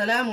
अस्सलाम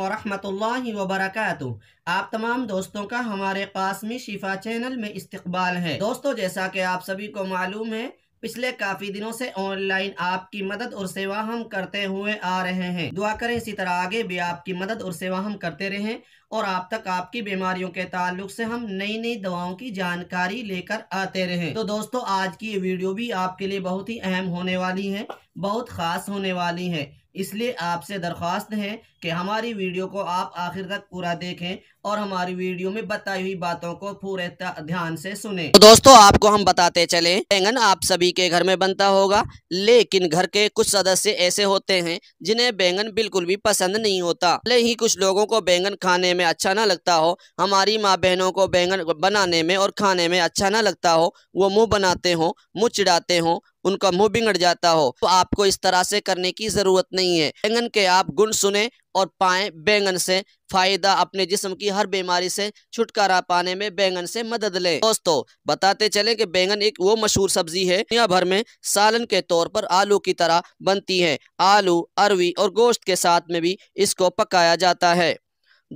वरहमतुल्लाहि वरक आप तमाम दोस्तों का हमारे कासमी शिफा चैनल में इस्तकबाल है दोस्तों जैसा कि आप सभी को मालूम है पिछले काफी दिनों से ऑनलाइन आपकी मदद और सेवा हम करते हुए आ रहे हैं दुआ करें इसी तरह आगे भी आपकी मदद और सेवा हम करते रहें और आप तक आपकी बीमारियों के ताल्लुक से हम नई नई दवाओं की जानकारी लेकर आते रहें तो दोस्तों आज की ये वीडियो भी आपके लिए बहुत ही अहम होने वाली है बहुत खास होने वाली है इसलिए आपसे दरख्वास्त है कि हमारी वीडियो को आप आखिर तक पूरा देखें और हमारी वीडियो में बताई हुई बातों को पूरे ध्यान से सुने तो दोस्तों आपको हम बताते चले बैंगन आप सभी के घर में बनता होगा लेकिन घर के कुछ सदस्य ऐसे होते हैं जिन्हें बैंगन बिल्कुल भी पसंद नहीं होता भले ही कुछ लोगों को बैंगन खाने में अच्छा ना लगता हो हमारी माँ बहनों को बैंगन बनाने में और खाने में अच्छा ना लगता हो वो मुँह बनाते हो मुँह चिड़ाते हो उनका मुंह बिगड़ जाता हो तो आपको इस तरह से करने की जरूरत नहीं है बैंगन के आप गुण सुने और पाएं बैंगन से फायदा अपने जिस्म की हर बीमारी से छुटकारा पाने में बैंगन से मदद लें दोस्तों बताते चलें कि बैंगन एक वो मशहूर सब्जी है दुनिया भर में सालन के तौर पर आलू की तरह बनती है आलू अरवी और गोश्त के साथ में भी इसको पकाया जाता है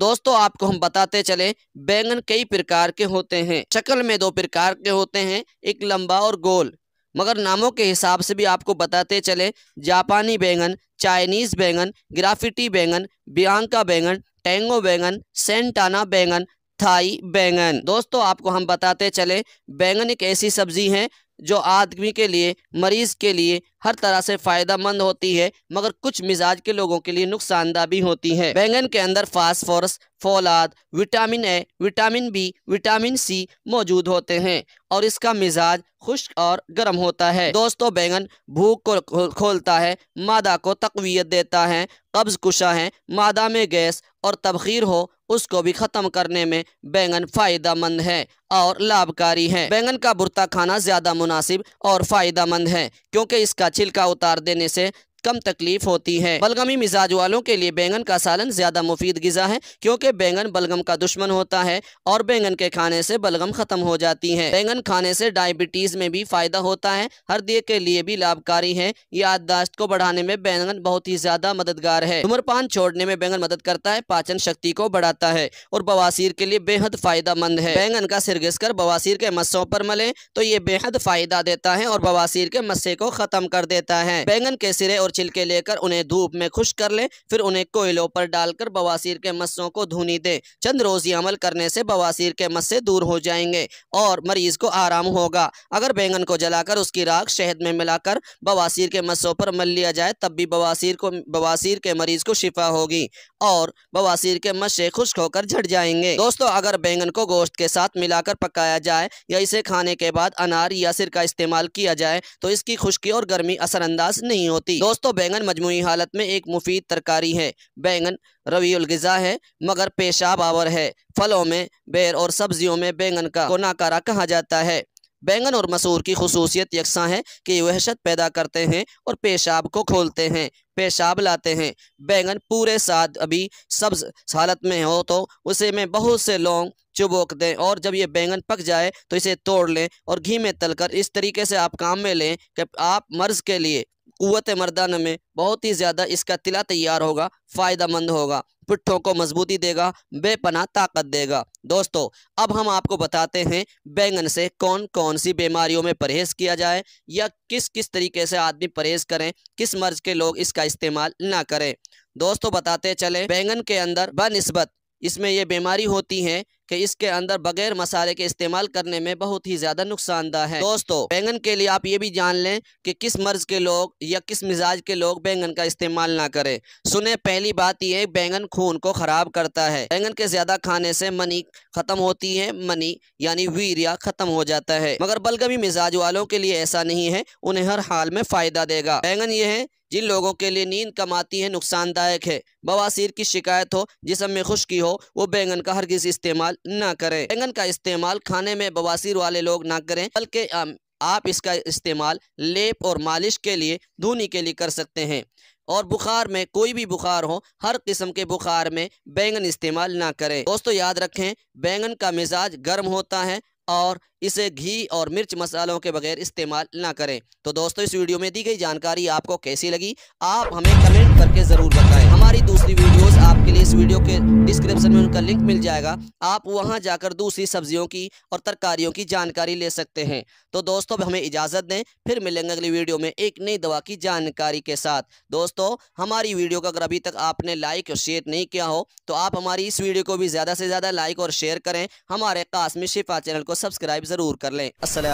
दोस्तों आपको हम बताते चलें बैंगन कई प्रकार के होते हैं शक्ल में दो प्रकार के होते हैं एक लंबा और गोल मगर नामों के हिसाब से भी आपको बताते चले जापानी बैंगन चाइनीज़ बैंगन ग्राफिटी बैंगन बियांका बैंगन टेंगो बैंगन सेंटाना बैंगन थाई बैंगन दोस्तों आपको हम बताते चले बैंगन एक ऐसी सब्जी है जो आदमी के लिए मरीज के लिए हर तरह से फायदा मंद होती है मगर कुछ मिजाज के लोगों के लिए नुकसानदा भी होती है बैंगन के अंदर फास्फोरस फौलाद vitamin A vitamin B vitamin C मौजूद होते हैं और इसका मिजाज खुश्क और गर्म होता है दोस्तों बैंगन भूख को खोलता है मादा को तकवीत देता है कब्ज़ कुशा है मादा में गैस और तबखीर हो उसको भी ख़त्म करने में बैंगन फ़ायदा मंद है और लाभकारी है बैंगन का भुरता खाना ज़्यादा मुनासिब और फ़ायदा मंद है क्योंकि इसका छिलका उतार देने से कम तकलीफ होती है बलगमी मिजाज वालों के लिए बैंगन का सालन ज़्यादा मुफीद गज़ा है क्योंकि बैंगन बलगम का दुश्मन होता है और बैंगन के खाने से बलगम ख़त्म हो जाती है बैंगन खाने से डायबिटीज़ में भी फ़ायदा होता है हृदय के लिए भी लाभकारी है याददाश्त को बढ़ाने में बैंगन बहुत ही ज़्यादा मददगार है उम्रपान छोड़ने में बैंगन मदद करता है पाचन शक्ति को बढ़ाता है और बवासीर के लिए बेहद फ़ायदा मंद है बैंगन का सिर घिस कर बवासीर के मस्सों पर मले तो ये बेहद फ़ायदा देता है और बवासीर के मस्से को ख़त्म कर देता है बैंगन के सिरे और छिलके लेकर उन्हें धूप में खुश कर लें फिर उन्हें कोयलों पर डालकर बवासीर के मस्सों को धुनी दें चंद रोज़ ये अमल करने से बवासीर के मस्से दूर हो जाएंगे और मरीज़ को आराम होगा अगर बैंगन को जलाकर उसकी राख शहद में मिलाकर बवासीर के मस्सों पर मल लिया जाए तब भी बवासीर को बवासीर के मरीज़ को शिफा होगी और बवासीर के मस्से खुश्क होकर झट जाएंगे दोस्तों अगर बैंगन को गोश्त के साथ मिलाकर पकाया जाए या इसे खाने के बाद अनार या सिर का इस्तेमाल किया जाए तो इसकी खुश्की और गर्मी असरअंदाज नहीं होती दोस्तों बैंगन मजमू हालत में एक मुफीद तरकारी है बैंगन रवीगज़ा है मगर पेशाब आवर है फलों में बैर और सब्जियों में बैंगन का कोनाकारा कहा जाता है बैंगन और मसूर की खसूसियत यकसा है कि वहशत पैदा करते हैं और पेशाब को खोलते हैं पेशाब लाते हैं बैंगन पूरे साथ अभी सब्ज हालत में हो तो उसे में बहुत से लौंग चुबोक दें और जब ये बैंगन पक जाए तो इसे तोड़ लें और घी में तलकर इस तरीके से आप काम में लें कि आप मर्ज़ के लिए कुत मर्दाना में बहुत ही ज़्यादा इसका तिला तैयार होगा फ़ायदा मंद होगा पिट्ठों को मजबूती देगा बेपना ताकत देगा दोस्तों अब हम आपको बताते हैं बैंगन से कौन कौन सी बीमारियों में परहेज़ किया जाए या किस किस तरीके से आदमी परहेज़ करें किस मर्ज के लोग इसका इस्तेमाल ना करें दोस्तों बताते चले बैंगन के अंदर बनस्बत इसमें यह बीमारी होती है कि इसके अंदर बगैर मसाले के इस्तेमाल करने में बहुत ही ज़्यादा नुकसानदार है दोस्तों बैंगन के लिए आप ये भी जान लें कि किस मर्ज़ के लोग या किस मिजाज के लोग बैंगन का इस्तेमाल ना करें सुने पहली बात यह बैंगन खून को ख़राब करता है बैंगन के ज़्यादा खाने से मनी ख़त्म होती है मनी यानी वीरिया ख़त्म हो जाता है मगर बलगमी मिजाज वालों के लिए ऐसा नहीं है उन्हें हर हाल में फ़ायदा देगा बैंगन यह है जिन लोगों के लिए नींद कमाती है नुकसानदायक है बवासीर की शिकायत हो जिसम में खुश्की हो वो बैंगन का हरगिज इस्तेमाल ना करें बैंगन का इस्तेमाल खाने में बवासीर वाले लोग ना करें बल्कि आप इसका इस्तेमाल लेप और मालिश के लिए धूनी के लिए कर सकते हैं और बुखार में कोई भी बुखार हो हर किस्म के बुखार में बैंगन इस्तेमाल ना करें दोस्तों याद रखें बैंगन का मिजाज गर्म होता है और इसे घी और मिर्च मसालों के बगैर इस्तेमाल ना करें तो दोस्तों इस वीडियो में दी गई जानकारी आपको कैसी लगी आप हमें कमेंट करके ज़रूर बताएं दूसरी वीडियोस आपके लिए इस वीडियो के डिस्क्रिप्शन में उनका लिंक मिल जाएगा आप वहां जाकर दूसरी सब्जियों की और तरकारियों की जानकारी ले सकते हैं तो दोस्तों हमें इजाज़त दें फिर मिलेंगे अगली वीडियो में एक नई दवा की जानकारी के साथ दोस्तों हमारी वीडियो का अगर अभी तक आपने लाइक और शेयर नहीं किया हो तो आप हमारी इस वीडियो को भी ज़्यादा से ज़्यादा लाइक और शेयर करें हमारे कासमी शिफा चैनल को सब्सक्राइब ज़रूर कर लें असल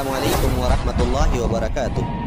वरहमल वर्का